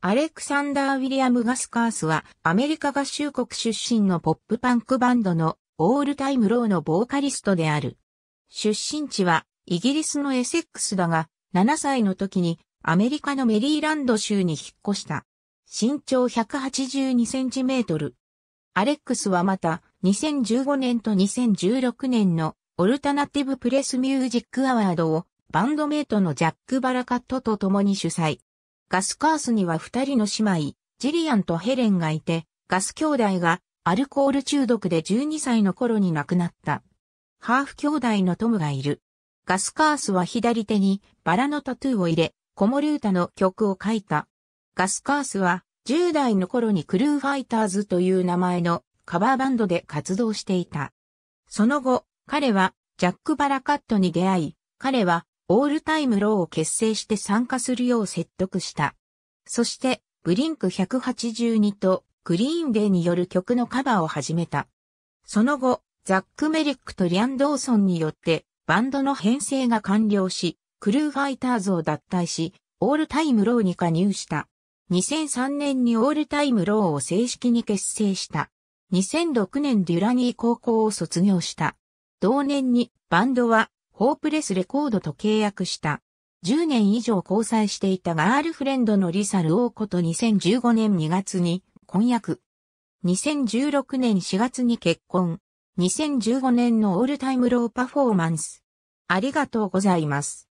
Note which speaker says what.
Speaker 1: アレク
Speaker 2: サンダー・ウィリアム・ガスカースはアメリカ合衆国出身のポップパンクバンドのオールタイムローのボーカリストである。出身地はイギリスのエセックスだが7歳の時にアメリカのメリーランド州に引っ越した。身長182センチメートル。アレックスはまた2015年と2016年のオルタナティブプレスミュージックアワードをバンドメイトのジャック・バラカットと共に主催。ガスカースには二人の姉妹、ジリアンとヘレンがいて、ガス兄弟がアルコール中毒で12歳の頃に亡くなった。ハーフ兄弟のトムがいる。ガスカースは左手にバラのタトゥーを入れ、コモュータの曲を書いた。ガスカースは10代の頃にクルーファイターズという名前のカバーバンドで活動していた。その後、彼はジャック・バラカットに出会い、彼はオールタイムローを結成して参加するよう説得した。そして、ブリンク182とグリーンデイによる曲のカバーを始めた。その後、ザック・メリックとリアン・ドーソンによってバンドの編成が完了し、クルーファイターズを脱退し、オールタイムローに加入した。2003年にオールタイムローを正式に結成した。2006年デュラニー高校を卒業した。同年にバンドはホープレスレコードと契約した。10年以上交際していたガールフレンドのリサルオーコと2015年2月に婚約。2016年4月に結婚。2015年のオールタイムローパフォーマンス。ありがとうございます。